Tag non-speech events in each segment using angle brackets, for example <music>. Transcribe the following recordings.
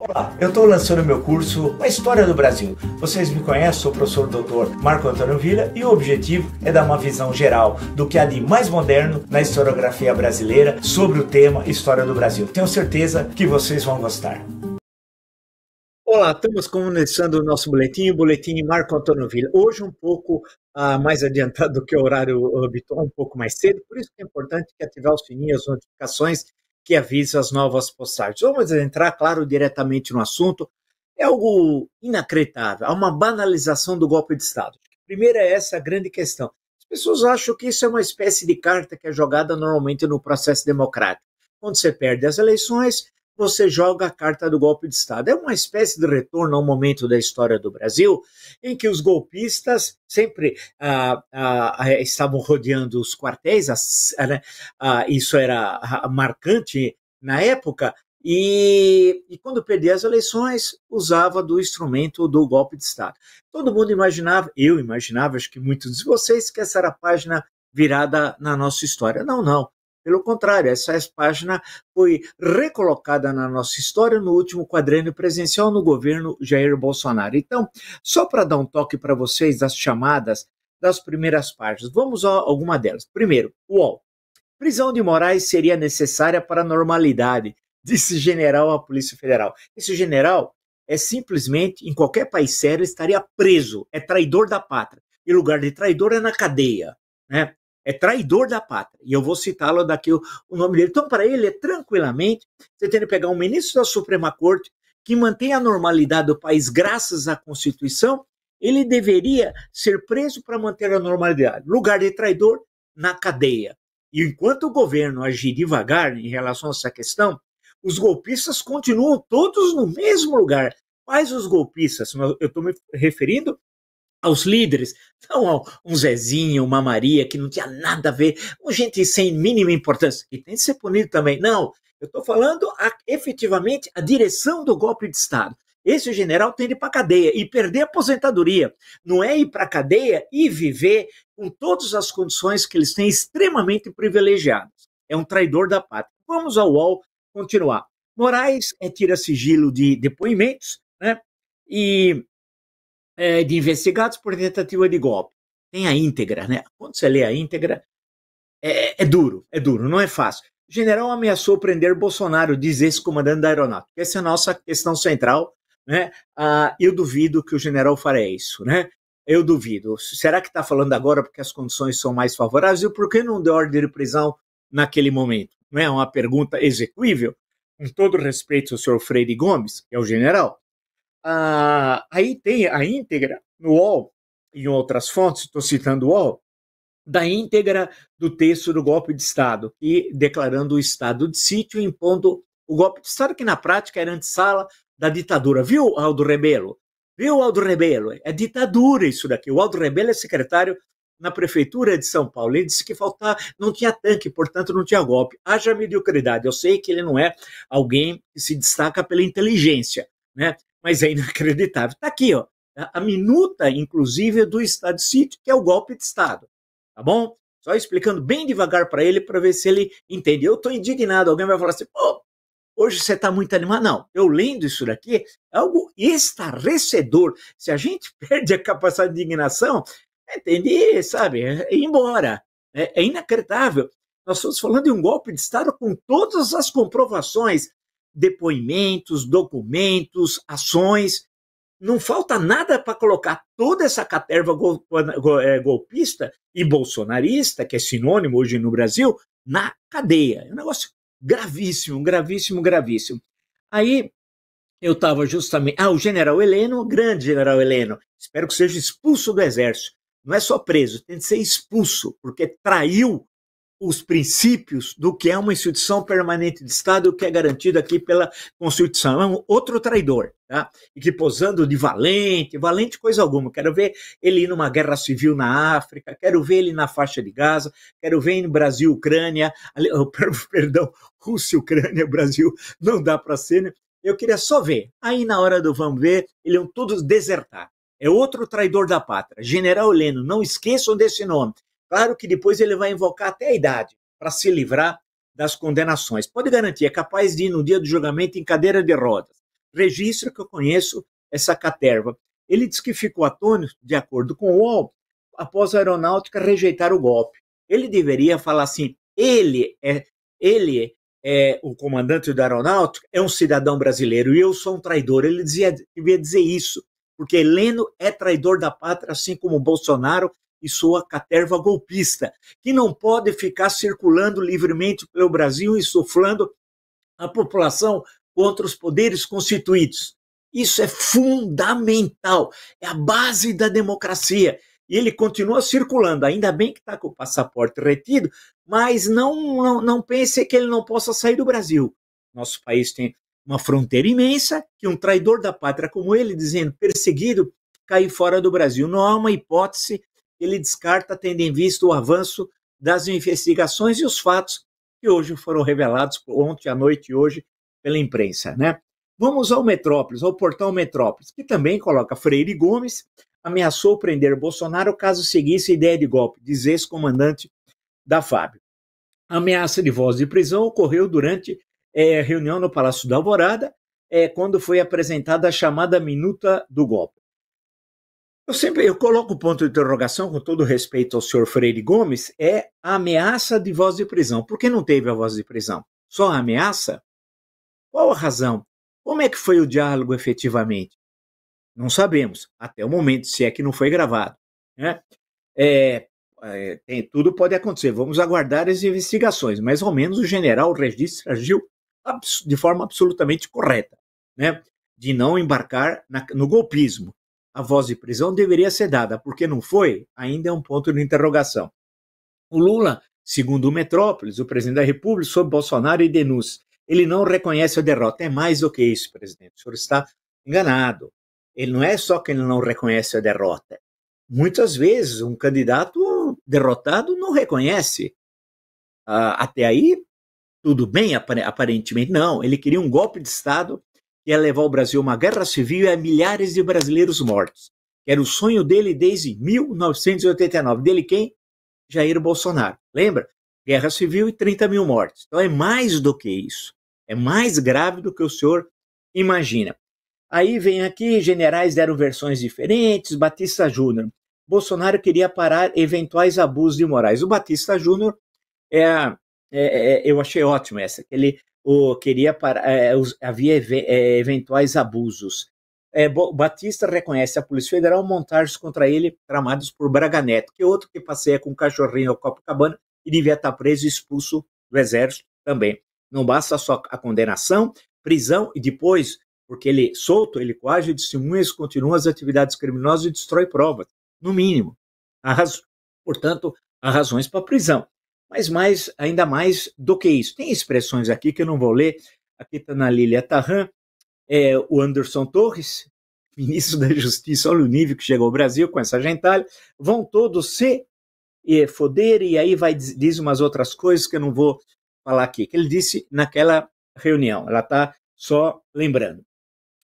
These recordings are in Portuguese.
Olá, eu estou lançando meu curso A História do Brasil. Vocês me conhecem, sou o professor doutor Marco Antônio Vila e o objetivo é dar uma visão geral do que há de mais moderno na historiografia brasileira sobre o tema História do Brasil. Tenho certeza que vocês vão gostar. Olá, estamos começando o nosso boletim, o boletim Marco Antônio Vila. Hoje um pouco ah, mais adiantado <laughs> do que o horário habitual, um pouco mais cedo, por isso que é importante que ativar os sininhos, as notificações que avisa as novas postagens. Vamos entrar, claro, diretamente no assunto. É algo inacreditável, há uma banalização do golpe de Estado. Primeiro é essa a grande questão. As pessoas acham que isso é uma espécie de carta que é jogada normalmente no processo democrático. Quando você perde as eleições, você joga a carta do golpe de Estado. É uma espécie de retorno ao momento da história do Brasil em que os golpistas sempre ah, ah, eh, estavam rodeando os quartéis, ah, né, ah, isso era ah, marcante na época, e, e, quando perdia as eleições, usava do instrumento do golpe de Estado. Todo mundo imaginava, eu imaginava, acho que muitos de vocês, que essa era a página virada na nossa história. Não, não. Pelo contrário, essa página foi recolocada na nossa história no último quadrênio presencial no governo Jair Bolsonaro. Então, só para dar um toque para vocês das chamadas das primeiras páginas, vamos a alguma delas. Primeiro, UOL. Prisão de Moraes seria necessária para a normalidade, disse general à Polícia Federal. Esse general é simplesmente, em qualquer país sério, estaria preso, é traidor da pátria. E lugar de traidor é na cadeia. Né? é traidor da pátria. E eu vou citá-lo daqui o, o, nome dele. Então, para ele, é tranquilamente, você tem que pegar um ministro da Suprema Corte que mantém a normalidade do país graças à Constituição, ele deveria ser preso para manter a normalidade. Lugar de traidor, na cadeia. E enquanto o governo agir devagar em relação a essa questão, os golpistas continuam todos no mesmo lugar. Quais os golpistas? Eu estou me referindo aos líderes, não a um Zezinho, uma Maria, que não tinha nada a ver, um gente sem mínima importância, que tem que ser punido também. Não, eu estou falando a, efetivamente a direção do golpe de Estado. Esse general tem de ir para cadeia e perder a aposentadoria. Não é ir para cadeia e viver com todas as condições que eles têm extremamente privilegiadas. É um traidor da pátria. Vamos ao UOL continuar. Moraes é tira sigilo de depoimentos, né? E é, de investigados por tentativa de golpe. Tem a íntegra, né? Quando você lê a íntegra, é, é duro, é duro, não é fácil. O general ameaçou prender Bolsonaro, diz esse comandante da aeronáutica. Essa é a nossa questão central, né? Ah, eu duvido que o general fará isso, né? Eu duvido. Será que está falando agora porque as condições são mais favoráveis? E por que não deu ordem de prisão naquele momento? Não é uma pergunta execuível? Com todo respeito ao senhor Freire Gomes, que é o general, ah, aí tem a íntegra no UOL, em outras fontes, estou citando o UOL, da íntegra do texto do golpe de Estado, e declarando o estado de sítio, impondo o golpe de Estado, que na prática era antesala da ditadura. Viu, Aldo Rebelo? Viu, Aldo Rebelo? É ditadura isso daqui. O Aldo Rebelo é secretário na prefeitura de São Paulo. Ele disse que faltava, não tinha tanque, portanto não tinha golpe. Haja mediocridade. Eu sei que ele não é alguém que se destaca pela inteligência, né? mas é inacreditável. Está aqui, ó, a minuta, inclusive, do Estado de Sítio, que é o golpe de Estado. Tá bom? Só explicando bem devagar para ele, para ver se ele entende. Eu estou indignado, alguém vai falar assim, pô, hoje você está muito animado. Não, eu lendo isso daqui, é algo estarrecedor. Se a gente <laughs> perde a capacidade de indignação, entende, é sabe, é, é embora. É, é inacreditável. Nós estamos falando de um golpe de Estado com todas as comprovações depoimentos, documentos, ações. Não falta nada para colocar toda essa caterva gol, gol, é, golpista e bolsonarista, que é sinônimo hoje no Brasil, na cadeia. É um negócio gravíssimo, gravíssimo, gravíssimo. Aí eu estava justamente. Ah, o general Heleno, o grande general Heleno, espero que seja expulso do exército. Não é só preso, tem que ser expulso, porque traiu os princípios do que é uma instituição permanente de Estado, que é garantido aqui pela Constituição. É um outro traidor, tá? E que posando de valente, valente coisa alguma. Quero ver ele ir numa guerra civil na África, quero ver ele na faixa de Gaza, quero ver no Brasil, Ucrânia, ali, oh, <laughs> perdão, Rússia, Ucrânia, Brasil, não dá para ser, né? Eu queria só ver. Aí na hora do vamos ver, eles vão todos desertar. É outro traidor da pátria, General Heleno. Não esqueçam desse nome. Claro que depois ele vai invocar até a idade para se livrar das condenações. Pode garantir, é capaz de ir no dia do julgamento em cadeira de rodas. Registro que eu conheço essa caterva. Ele diz que ficou atônito, de acordo com o UOL, após a aeronáutica rejeitar o golpe. Ele deveria falar assim: ele é, ele é o comandante da aeronáutica, é um cidadão brasileiro e eu sou um traidor. Ele dizia, devia dizer isso, porque Heleno é traidor da pátria, assim como Bolsonaro e sua caterva golpista, que não pode ficar circulando livremente pelo Brasil e soflando a população contra os poderes constituídos. Isso é fundamental, é a base da democracia. E ele continua circulando, ainda bem que está com o passaporte retido, mas não, não, não pense que ele não possa sair do Brasil. Nosso país tem uma fronteira imensa que um traidor da pátria como ele, dizendo perseguido, cair fora do Brasil. Não há uma hipótese ele descarta, tendo em vista o avanço das investigações e os fatos que hoje foram revelados, ontem à noite e hoje, pela imprensa. Né? Vamos ao Metrópolis, ao portal Metrópolis, que também coloca Freire Gomes, ameaçou prender Bolsonaro caso seguisse a ideia de golpe, diz ex-comandante da Fábio. A ameaça de voz de prisão ocorreu durante é, reunião no Palácio da Alvorada, é, quando foi apresentada a chamada Minuta do Golpe. Eu sempre eu coloco o ponto de interrogação, com todo respeito ao senhor Freire Gomes, é a ameaça de voz de prisão. Por que não teve a voz de prisão? Só a ameaça? Qual a razão? Como é que foi o diálogo efetivamente? Não sabemos, até o momento, se é que não foi gravado. Né? É, é, tem, tudo pode acontecer, vamos aguardar as investigações, mas ao menos o general Regis agiu de forma absolutamente correta, né? de não embarcar na, no golpismo a voz de prisão deveria ser dada, porque não foi, ainda é um ponto de interrogação. O Lula, segundo o Metrópolis, o presidente da República, sob Bolsonaro e denúncia. Ele não reconhece a derrota. É mais do que isso, presidente. O senhor está enganado. Ele não é só que ele não reconhece a derrota. Muitas vezes um candidato derrotado não reconhece. Ah, até aí, tudo bem, aparentemente. Não, ele queria um golpe de Estado ia levar o Brasil a uma guerra civil e a milhares de brasileiros mortos. Era o sonho dele desde 1989. Dele quem? Jair Bolsonaro. Lembra? Guerra civil e 30 mil mortes. Então é mais do que isso. É mais grave do que o senhor imagina. Aí vem aqui, generais deram versões diferentes. Batista Júnior. Bolsonaro queria parar eventuais abusos de morais. O Batista Júnior é, é, é, eu achei ótimo essa. Ele ou queria para, é, havia ev é, eh, eventuais abusos. É, Batista reconhece a Polícia Federal montagens contra ele tramados por Braga Neto, que é outro que passeia com um cachorrinho ao Copacabana e devia estar preso e expulso do Exército também. Não basta só a condenação, prisão e depois, porque ele é solto, ele coage testemunhas, continua as atividades criminosas e destrói provas, no mínimo. Portanto, há razões para prisão mas mais, ainda mais do que isso. Tem expressões aqui que eu não vou ler, aqui está na Lilia Tarran, é, o Anderson Torres, <laughs> ministro da Justiça, olha o nível que chegou ao Brasil com essa gentalha, vão todos se foder, e aí vai diz umas outras coisas que eu não vou falar aqui, que ele disse naquela reunião, ela está só lembrando.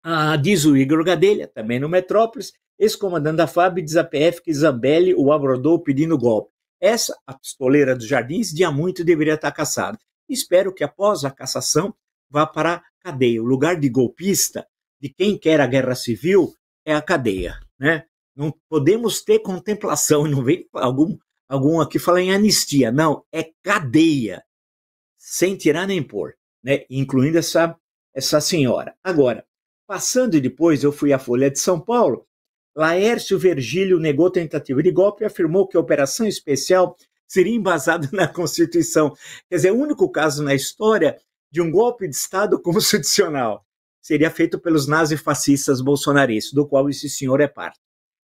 Ah, diz o Igor Gadelha, também no Metrópolis, ex-comandante da FAB diz a PF que Zambelli o abordou pedindo golpe. Essa a pistoleira dos jardins de há muito deveria estar caçada. Espero que após a cassação vá para a cadeia. O lugar de golpista, de quem quer a guerra civil, é a cadeia. Né? Não podemos ter contemplação, não vem algum, algum aqui falar em anistia. Não, é cadeia, sem tirar nem pôr, né? incluindo essa, essa senhora. Agora, passando depois, eu fui à Folha de São Paulo Laércio Virgílio negou tentativa de golpe e afirmou que a operação especial seria embasada na Constituição. Quer dizer, é o único caso na história de um golpe de Estado <laughs> constitucional. Seria feito pelos nazifascistas bolsonaristas, do qual esse senhor é parte.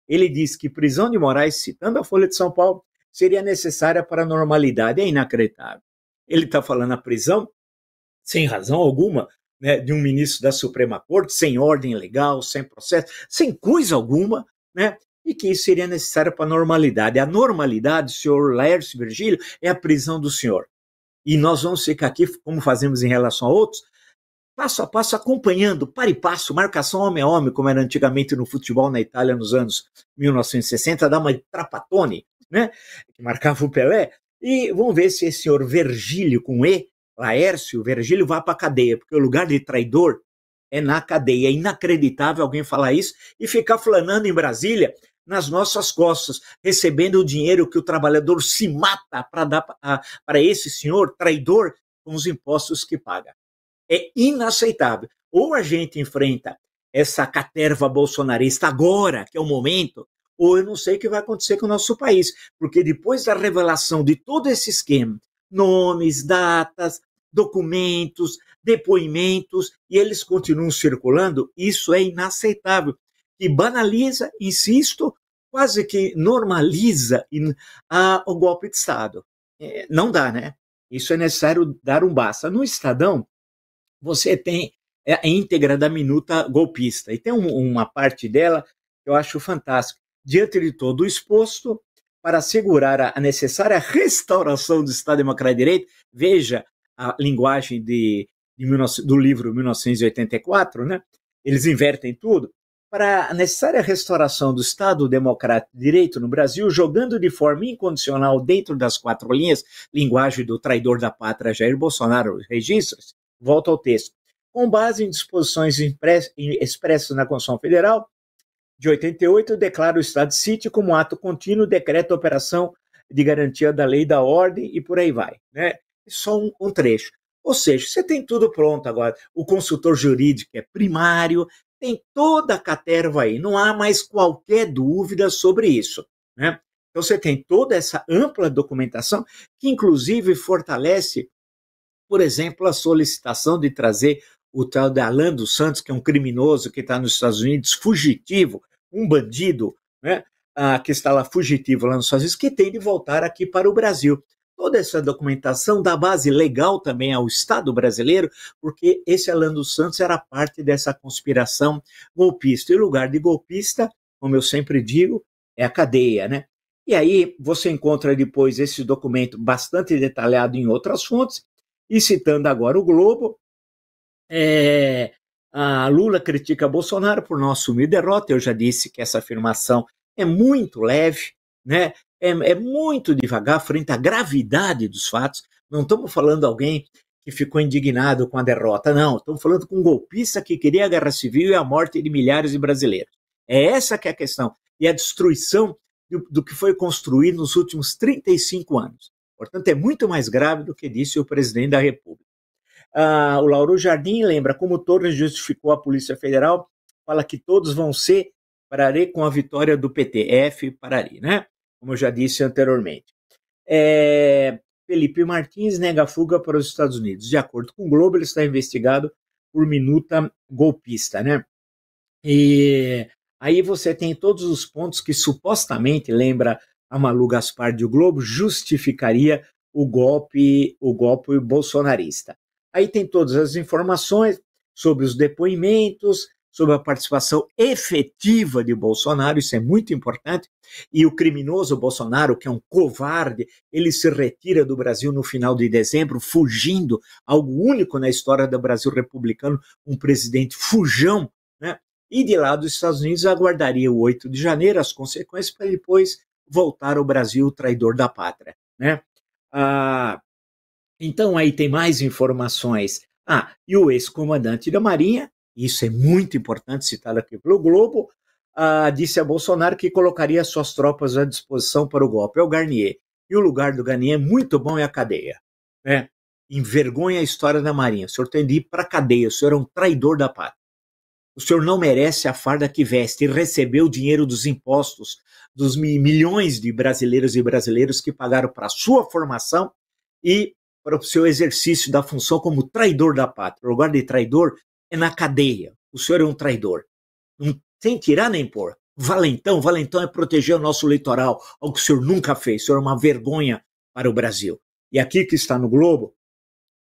Ele diz que prisão de Moraes, citando a Folha de São Paulo, seria necessária para a normalidade. É inacreditável. Ele está falando a prisão, sem razão alguma, né, de um ministro da Suprema Corte, sem ordem legal, sem processo, sem coisa alguma, né, e que isso seria necessário para a normalidade. A normalidade, senhor Laércio Virgílio, é a prisão do senhor. E nós vamos ficar aqui, como fazemos em relação a outros, passo a passo, acompanhando, para e passo, marcação homem a homem, como era antigamente no futebol na Itália nos anos 1960, da uma trapatone, né, que marcava o Pelé, e vamos ver se esse senhor Virgílio com E Laércio Vergílio vá para a cadeia, porque o lugar de traidor é na cadeia. É inacreditável alguém falar isso e ficar flanando em Brasília nas nossas costas, recebendo o dinheiro que o trabalhador se mata para dar para esse senhor traidor com os impostos que paga. É inaceitável. Ou a gente enfrenta essa caterva bolsonarista agora, que é o momento, ou eu não sei o que vai acontecer com o nosso país, porque depois da revelação de todo esse esquema, nomes, datas, documentos, depoimentos, e eles continuam circulando, isso é inaceitável. E banaliza, insisto, quase que normaliza o golpe de Estado. É, não dá, né? Isso é necessário dar um basta. No Estadão, você tem é, a íntegra da minuta golpista, e tem uma parte dela que eu acho fantástica. Diante de todo o exposto, para assegurar a necessária restauração do Estado Democrático de Direito, veja, a linguagem de, de 19, do livro 1984, né? eles invertem tudo, para a necessária restauração do Estado Democrático de Direito no Brasil, jogando de forma incondicional dentro das quatro linhas, linguagem do traidor da pátria Jair Bolsonaro, registros, volta ao texto, com base em disposições expressas na Constituição Federal de 88, declara o Estado de sítio como ato contínuo, decreta operação de garantia da lei da ordem e por aí vai. Né? só um, um trecho. Ou seja, você tem tudo pronto agora. O consultor jurídico é primário, tem toda a caterva aí, não há mais qualquer dúvida sobre isso. Né? Então você tem toda essa ampla documentação que, inclusive, fortalece, por exemplo, a solicitação de trazer o tal de Alan dos Santos, que é um criminoso que está nos Estados Unidos, fugitivo, um bandido, né? Ah, que está lá fugitivo lá nos Estados Unidos, que tem de voltar aqui para o Brasil toda essa documentação, dá base legal também ao Estado brasileiro, porque esse Alan dos Santos era parte dessa conspiração golpista. E o lugar de golpista, como eu sempre digo, é a cadeia, né? E aí você encontra depois esse documento bastante detalhado em outras fontes, e citando agora o Globo, é, a Lula critica Bolsonaro por não assumir derrota. Eu já disse que essa afirmação é muito leve, né? é, é muito devagar frente à gravidade dos fatos. Não estamos falando de alguém que ficou indignado com a derrota, não. Estamos falando com um golpista que queria a guerra civil e a morte de milhares de brasileiros. É essa que é a questão. E a destruição do, do que foi construído nos últimos 35 anos. Portanto, é muito mais grave do que disse o presidente da República. Ah, o Lauro Jardim lembra como Torres justificou a Polícia Federal, fala que todos vão ser parari com a vitória do PTF, Parari, né? como eu já disse anteriormente. É, Felipe Martins nega fuga para os Estados Unidos. De acordo com o Globo, ele está investigado por minuta golpista, né? E aí você tem todos os pontos que supostamente lembra a Malu Gaspar de o Globo justificaria o golpe, o golpe bolsonarista. Aí tem todas as informações sobre os depoimentos, sobre a participação efetiva de Bolsonaro, isso é muito importante, e o criminoso Bolsonaro, que é um covarde, ele se retira do Brasil no final de dezembro, fugindo, algo único na história do Brasil republicano, um presidente fujão, né? E de lá dos Estados Unidos aguardaria o 8 de janeiro as consequências para depois voltar ao Brasil traidor da pátria, né? Ah, então aí tem mais informações. Ah, e o ex-comandante da Marinha isso é muito importante citado aqui pelo Globo, ah, disse a Bolsonaro que colocaria suas tropas à disposição para o golpe. É o Garnier. E o lugar do Garnier é muito bom é a cadeia. Né? Envergonha a história da Marinha. O senhor tem de ir para a cadeia. O senhor é um traidor da pátria. O senhor não merece a farda que veste e recebeu o dinheiro dos impostos dos milhões de brasileiros e brasileiros que pagaram para a sua formação e para o seu exercício da função como traidor da pátria. O lugar de traidor é na cadeia. O senhor é um traidor. Não tem tirar nem pôr. Valentão, valentão é proteger o nosso litoral, algo que o senhor nunca fez. O senhor é uma vergonha para o Brasil. E aqui que está no Globo,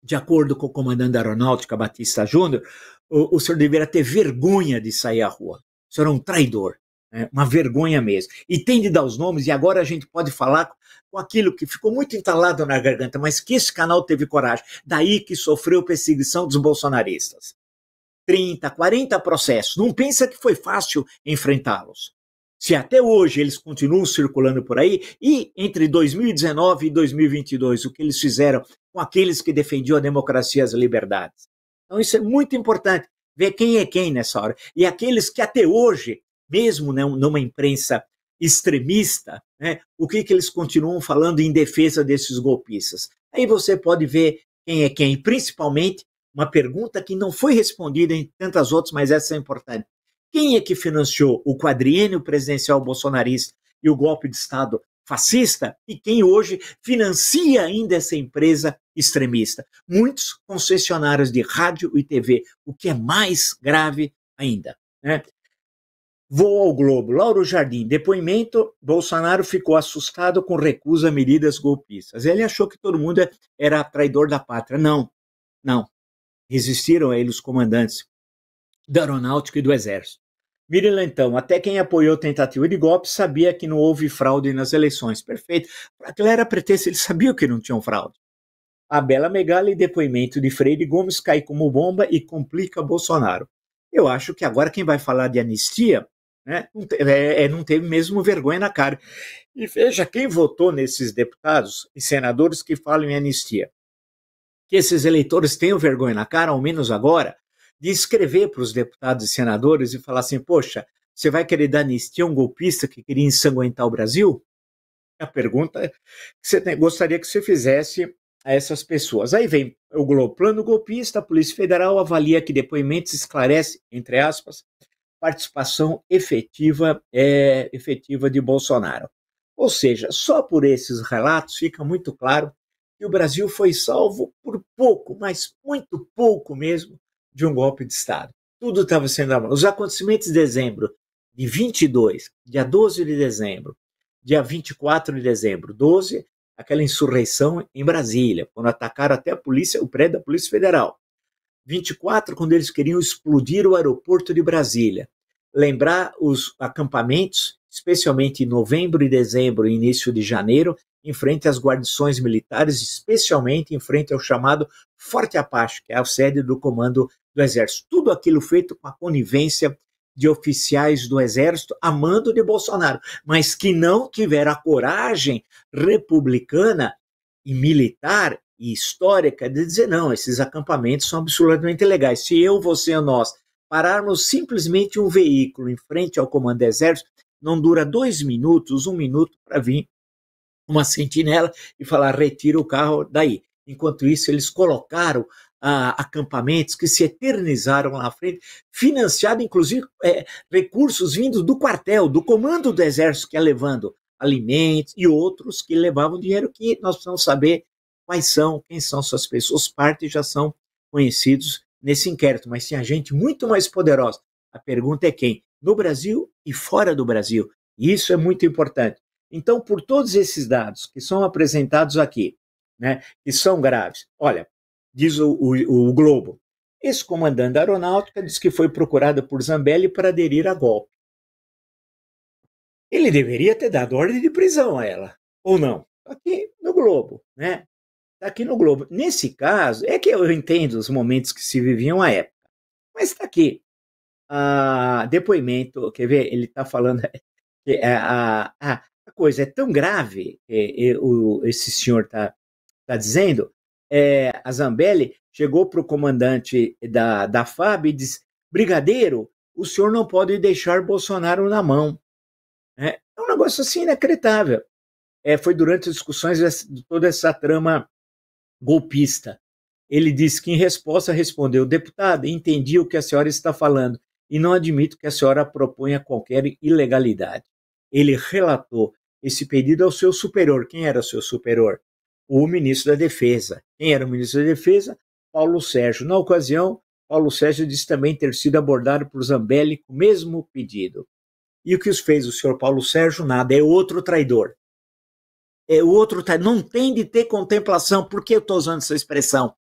de acordo com o comandante da Aeronáutica, Batista Júnior, o, o senhor deveria ter vergonha de sair à rua. O senhor é um traidor. É uma vergonha mesmo. E tem de dar os nomes, e agora a gente pode falar com aquilo que ficou muito entalado na garganta, mas que esse canal teve coragem. Daí que sofreu perseguição dos bolsonaristas. 30, 40 processos. Não pensa que foi fácil enfrentá-los. Se até hoje eles continuam circulando por aí, e entre 2019 e 2022, o que eles fizeram com aqueles que defendiam a democracia e as liberdades. Então, isso é muito importante, ver quem é quem nessa hora. E aqueles que até hoje, mesmo né, numa imprensa extremista, né, o que, que eles continuam falando em defesa desses golpistas. Aí você pode ver quem é quem, principalmente uma pergunta que não foi respondida em tantas outras, mas essa é importante. Quem é que financiou o quadriênio presidencial bolsonarista e o golpe de Estado fascista? E quem hoje financia ainda essa empresa extremista? Muitos concessionários de rádio e TV, o que é mais grave ainda. Né? Vou ao Globo. Lauro Jardim, depoimento: Bolsonaro ficou assustado com recusa a medidas golpistas. Ele achou que todo mundo era traidor da pátria. Não, não. Resistiram a ele os comandantes da aeronáutica e do exército. Mirila, então, até quem apoiou a tentativa de golpe sabia que não houve fraude nas eleições. Perfeito. Para era pretexto, pretensa, eles sabiam que não tinham fraude. A Bela Megala e depoimento de Freire Gomes cai como bomba e complica Bolsonaro. Eu acho que agora quem vai falar de anistia né, é, é, não teve mesmo vergonha na cara. E veja quem votou nesses deputados e senadores que falam em anistia que esses eleitores tenham vergonha na cara, ao menos agora, de escrever para os deputados e senadores e falar assim: poxa, você vai querer dar anistia a um golpista que queria ensanguentar o Brasil? A pergunta que você tem, gostaria que você fizesse a essas pessoas. Aí vem o plano golpista, a Polícia Federal avalia que depoimentos esclarece, entre aspas, participação efetiva, é, efetiva de Bolsonaro. Ou seja, só por esses relatos fica muito claro e o Brasil foi salvo por pouco, mas muito pouco mesmo, de um golpe de Estado. Tudo estava sendo à Os acontecimentos de dezembro de 22, dia 12 de dezembro, dia 24 de dezembro, 12, aquela insurreição em Brasília, quando atacaram até a polícia, o prédio da Polícia Federal. 24, quando eles queriam explodir o aeroporto de Brasília. Lembrar os acampamentos, especialmente em novembro e dezembro, início de janeiro, em frente às guarnições militares, especialmente em frente ao chamado Forte Apache, que é a sede do comando do Exército. Tudo aquilo feito com a conivência de oficiais do Exército a mando de Bolsonaro, mas que não tiveram a coragem republicana e militar e histórica de dizer não, esses acampamentos são absolutamente legais. Se eu, você ou nós pararmos simplesmente um veículo em frente ao comando do Exército, não dura dois minutos, um minuto para vir uma sentinela e falar: retira o carro daí. Enquanto isso, eles colocaram ah, acampamentos que se eternizaram lá na frente, financiado inclusive é, recursos vindos do quartel, do comando do exército que é levando alimentos e outros que levavam dinheiro que nós precisamos saber quais são, quem são essas pessoas, parte já são conhecidos nesse inquérito, mas tinha gente muito mais poderosa. A pergunta é quem? No Brasil e fora do Brasil. E isso é muito importante. Então, por todos esses dados que são apresentados aqui, né, que são graves, olha, diz o, o, o Globo, esse comandante da aeronáutica diz que foi procurado por Zambelli para aderir a golpe. Ele deveria ter dado ordem de prisão a ela, ou não? Tá aqui no Globo, né? Está aqui no Globo. Nesse caso, é que eu entendo os momentos que se viviam à época, mas está aqui. Ah, depoimento, quer ver? Ele está falando. Ah, <laughs> ah, coisa, é tão grave é, é, o, esse senhor está tá dizendo, é, a Zambelli chegou para o comandante da, da FAB e disse, brigadeiro, o senhor não pode deixar Bolsonaro na mão. É, é um negócio assim inacreditável. É, foi durante as discussões de toda essa trama golpista. Ele disse que, em resposta, respondeu: "Deputado, entendi o que a senhora está falando e não admito que a senhora proponha qualquer ilegalidade. Ele relatou esse pedido ao é seu superior. Quem era o seu superior? O ministro da Defesa. Quem era o ministro da Defesa? Paulo Sérgio. Na ocasião, Paulo Sérgio disse também ter sido abordado por Zambelli com o mesmo pedido. E o que os fez o senhor Paulo Sérgio? Nada, é outro traidor. É outro traidor. Não tem de ter contemplação. Por que eu estou usando essa expressão?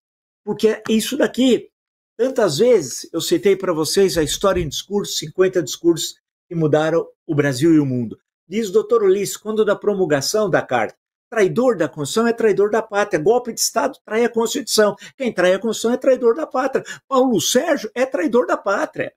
Porque é isso daqui, tantas vezes eu citei para vocês a história em discursos 50 discursos que mudaram o Brasil e o mundo. Diz o doutor Ulisses, quando da promulgação da carta, traidor da Constituição é traidor da pátria, golpe de Estado trai a Constituição, quem trai a Constituição é traidor da pátria, Paulo Sérgio é traidor da pátria.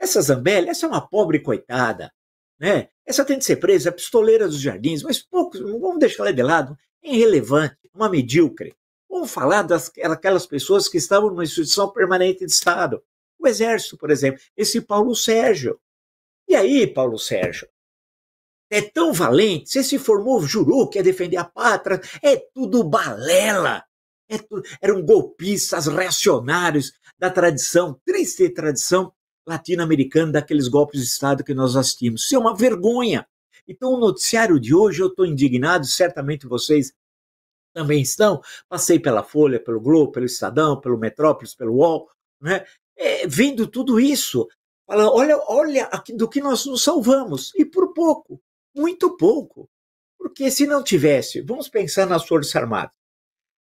Essa Zambelli, essa é uma pobre coitada, né? Essa tem de ser presa, é pistoleira dos jardins, mas poucos, vamos deixar ela de lado, é irrelevante, uma medíocre. Vamos falar das, daquelas pessoas que estavam numa instituição permanente de Estado. O Exército, por exemplo, esse Paulo Sérgio. E aí, Paulo Sérgio, é tão valente, você se formou, jurou que ia defender a pátria, é tudo balela. É tu... eram golpistas, reacionários da tradição, triste tradição latino-americana daqueles golpes de Estado que nós assistimos. Isso é uma vergonha. Então, o noticiário de hoje, eu estou indignado, certamente vocês também estão. Passei pela Folha, pelo Globo, pelo Estadão, pelo Metrópolis, pelo UOL, né? É, vendo tudo isso, falando, olha, olha do que nós nos salvamos, e por pouco muito pouco. Porque se não tivesse, vamos pensar nas Forças Armadas.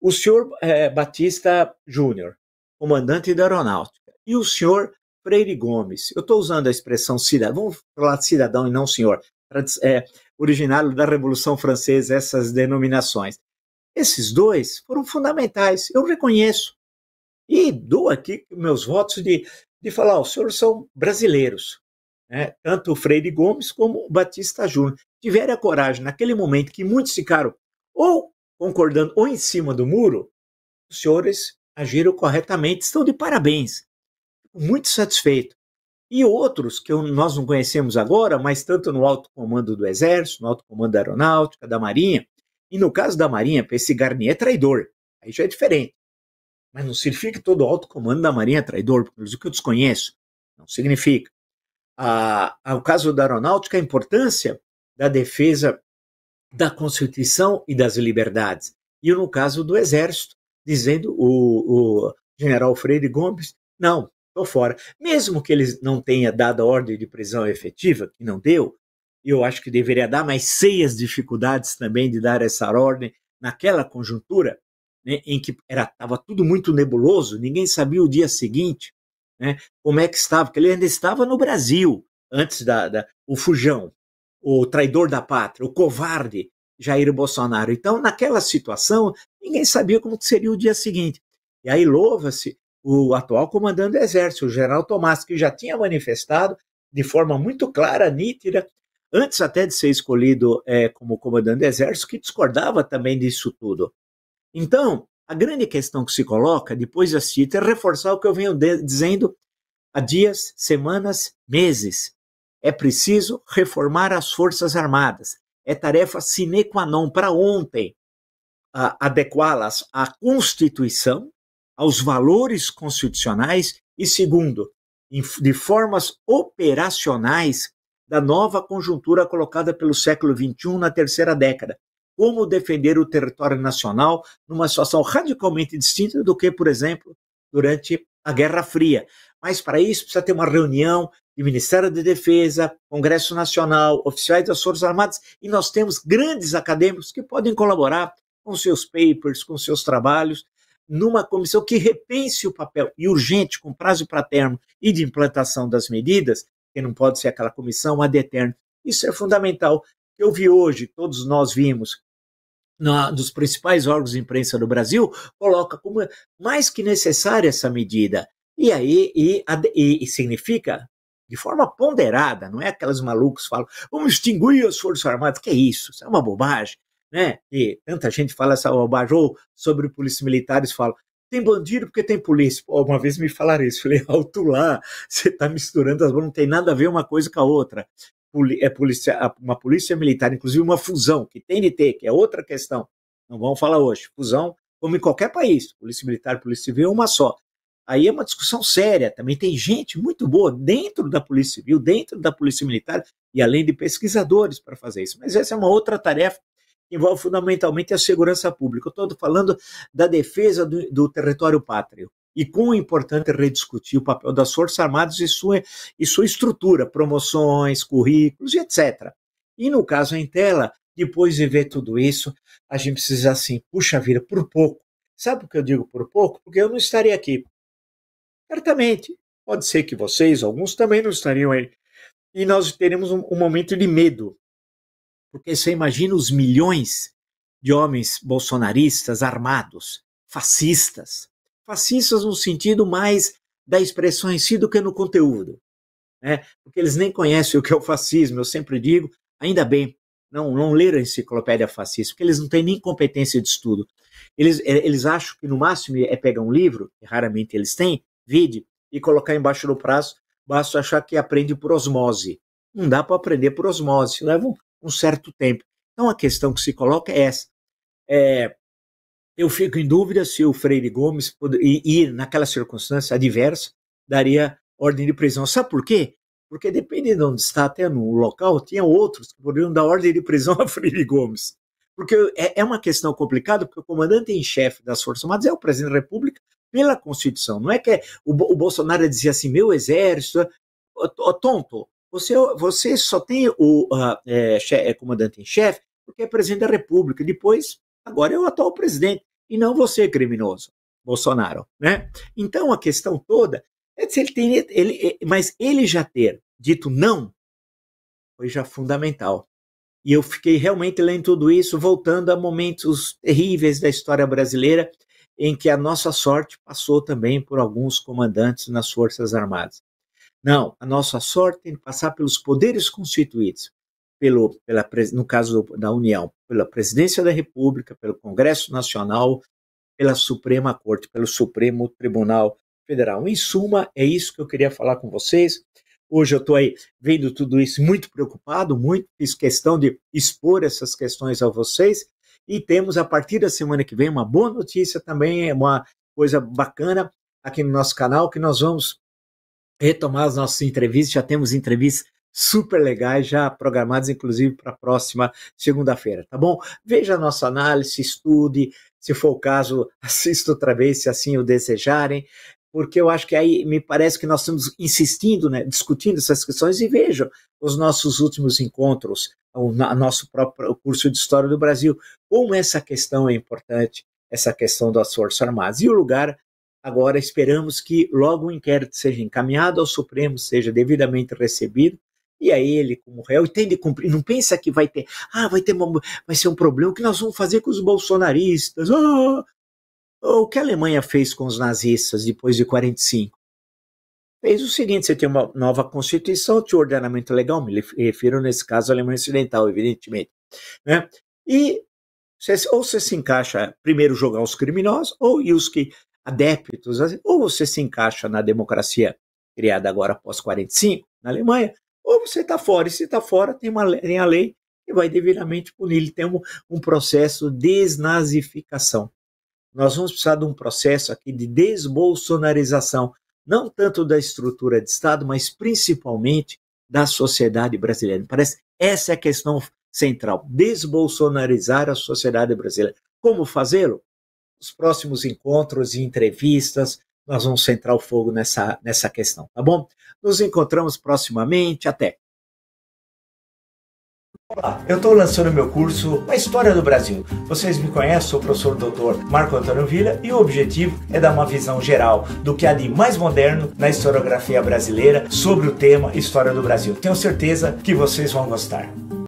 O senhor é, Batista Júnior, comandante da aeronáutica, e o senhor Freire Gomes, eu estou usando a expressão cidadão, vamos falar de cidadão e não senhor, é, originário da Revolução Francesa, essas denominações. Esses dois foram fundamentais, eu reconheço. E dou aqui meus votos de, de falar: os senhores são brasileiros, né, tanto o Freire Gomes como o Batista Júnior, tiveram a coragem, naquele momento que muitos ficaram ou concordando ou em cima do muro, os senhores agiram corretamente, estão de parabéns. muito satisfeito. E outros que nós não conhecemos agora, mas tanto no alto comando do Exército, no alto comando da Aeronáutica, da Marinha, e no caso da Marinha, esse Garnier é traidor, aí já é diferente. Mas não significa que todo alto comando da Marinha é traidor, pelo que eu desconheço. Não significa a, ao caso da aeronáutica, a importância da defesa da Constituição e das liberdades. E no caso do Exército, dizendo o, o general Freire Gomes, não, estou fora. Mesmo que ele não tenha dado a ordem de prisão efetiva, que não deu, eu acho que deveria dar, mas sei as dificuldades também de dar essa ordem naquela conjuntura, né, em que estava tudo muito nebuloso, ninguém sabia o dia seguinte, né? como é que estava, porque ele ainda estava no Brasil, antes da, da o fujão, o traidor da pátria, o covarde Jair Bolsonaro. Então, naquela situação, ninguém sabia como seria o dia seguinte. E aí louva-se o atual comandante do Exército, o general Tomás, que já tinha manifestado de forma muito clara, nítida, antes até de ser escolhido é, como comandante do Exército, que discordava também disso tudo. Então, a grande questão que se coloca depois de assistir é reforçar o que eu venho dizendo há dias, semanas, meses. É preciso reformar as Forças Armadas. É tarefa sine qua non para ontem adequá-las à Constituição, aos valores constitucionais e, segundo, de formas operacionais da nova conjuntura colocada pelo século XXI na terceira década como defender o território nacional numa situação radicalmente distinta do que, por exemplo, durante a Guerra Fria. Mas para isso precisa ter uma reunião de Ministério da de Defesa, Congresso Nacional, oficiais das Forças Armadas, e nós temos grandes acadêmicos que podem colaborar com seus papers, com seus trabalhos, numa comissão que repense o papel e urgente, com prazo para termo e de implantação das medidas, que não pode ser aquela comissão ad eterno. Isso é fundamental. Eu vi hoje, todos nós vimos, na, dos principais órgãos de imprensa do Brasil, coloca como mais que necessária essa medida. E aí e, e, e significa de forma ponderada, não é aquelas malucos falam, vamos extinguir as Forças Armadas, que é isso, isso é uma bobagem, né? E tanta gente fala essa bobagem, ou sobre polícias militares falam, tem bandido porque tem polícia. Pô, uma vez me falaram isso, falei, alto lá, você está misturando as não tem nada a ver uma coisa com a outra é polícia, uma polícia militar, inclusive uma fusão, que tem de ter, que é outra questão, não vamos falar hoje. Fusão, como em qualquer país, polícia militar, polícia civil, é uma só. Aí é uma discussão séria. Também tem gente muito boa dentro da Polícia Civil, dentro da Polícia Militar e além de pesquisadores para fazer isso. Mas essa é uma outra tarefa que envolve fundamentalmente a segurança pública. Eu estou falando da defesa do, do território pátrio e quão importante é rediscutir o papel das Forças Armadas e sua, e sua estrutura, promoções, currículos e etc. E no caso em tela, depois de ver tudo isso, a gente precisa assim, puxa vida, por pouco. Sabe o que eu digo por pouco? Porque eu não estaria aqui. Certamente. Pode ser que vocês, alguns, também não estariam aí. E nós teremos um, um momento de medo. Porque você imagina os milhões de homens bolsonaristas armados, fascistas, fascistas no sentido mais da expressão em si do que no conteúdo. Né? Porque eles nem conhecem o que é o fascismo, eu sempre digo, ainda bem, não, não leram a enciclopédia fascista, porque eles não têm nem competência de estudo. Eles, é, eles acham que no máximo é pegar um livro, que raramente eles têm, vídeo e colocar embaixo do prazo. basta achar que aprende por osmose. Não dá para aprender por osmose, leva um, um, certo tempo. Então a questão que se coloca é essa. É, eu fico em dúvida se o Freire Gomes e, e naquela circunstância adversa, daria ordem de prisão. Sabe por quê? Porque dependendo de onde está, até no local, tinha outros que poderiam dar ordem de prisão <laughs> a Freire Gomes. Porque é, é uma questão complicada, porque o comandante em chefe das Forças Armadas é o presidente da República pela Constituição. Não é que é, o, o Bolsonaro dizia assim, meu exército, tonto, você, você só tem o é, é, comandante em chefe porque é presidente da República. Depois agora é o atual presidente, e não você, criminoso, Bolsonaro. Né? Então a questão toda é se ele tem. Ele, é, mas ele já ter dito não foi já fundamental. E eu fiquei realmente lendo tudo isso, voltando a momentos terríveis da história brasileira, em que a nossa sorte passou também por alguns comandantes nas Forças Armadas. Não, a nossa sorte tem que passar pelos poderes constituídos pelo, pela, no caso da União, pela Presidência da República, pelo Congresso Nacional, pela Suprema Corte, pelo Supremo Tribunal Federal. Em suma, é isso que eu queria falar com vocês. Hoje eu estou aí vendo tudo isso muito preocupado, muito fiz questão de expor essas questões a vocês. E temos a partir da semana que vem uma boa notícia também, é uma coisa bacana aqui no nosso canal que nós vamos retomar as nossas entrevistas. Já temos entrevistas super legais, já programados, inclusive, para a próxima segunda-feira, tá bom? Veja a nossa análise, estude, se for o caso, <laughs> assista outra vez, se assim o desejarem, porque eu acho que aí me parece que nós estamos insistindo, né, discutindo essas questões, e vejam os nossos últimos encontros, o nosso próprio curso de História do Brasil, como essa questão é importante, essa questão das Forças Armadas. E o lugar Agora esperamos que logo o um inquérito seja encaminhado ao Supremo, seja devidamente recebido e aí ele, como réu, tem de cumprir. Não pensa que vai ter, ah, vai ter uma, vai ser um problema. O que nós vamos fazer com os bolsonaristas? Ah! ah o que a Alemanha fez com os nazistas depois de 45? Fez o seguinte: você tem uma nova constituição, tinha ordenamento legal, me refiro nesse caso à Alemanha Ocidental, evidentemente. Né? E você, ou você se encaixa primeiro jogar os criminosos, ou e os que adeptos, assim, ou você se encaixa na democracia criada agora pós 45 na Alemanha, ou você está fora. E se está fora, tem, uma, tem a lei que vai devidamente punir. Ele tem um, um processo de desnazificação. Nós vamos precisar de um processo aqui de desbolsonarização, não tanto da estrutura de Estado, mas principalmente da sociedade brasileira. Me parece essa é a questão central: desbolsonarizar a sociedade brasileira. Como fazê-lo? Os próximos encontros e entrevistas, nós vamos centrar o fogo nessa, nessa questão, tá bom? Nos encontramos proximamente, até! Olá, eu estou lançando meu curso A História do Brasil. Vocês me conhecem, sou o professor doutor Marco Antônio Vila e o objetivo é dar uma visão geral do que há de mais moderno na historiografia brasileira sobre o tema História do Brasil. Tenho certeza que vocês vão gostar.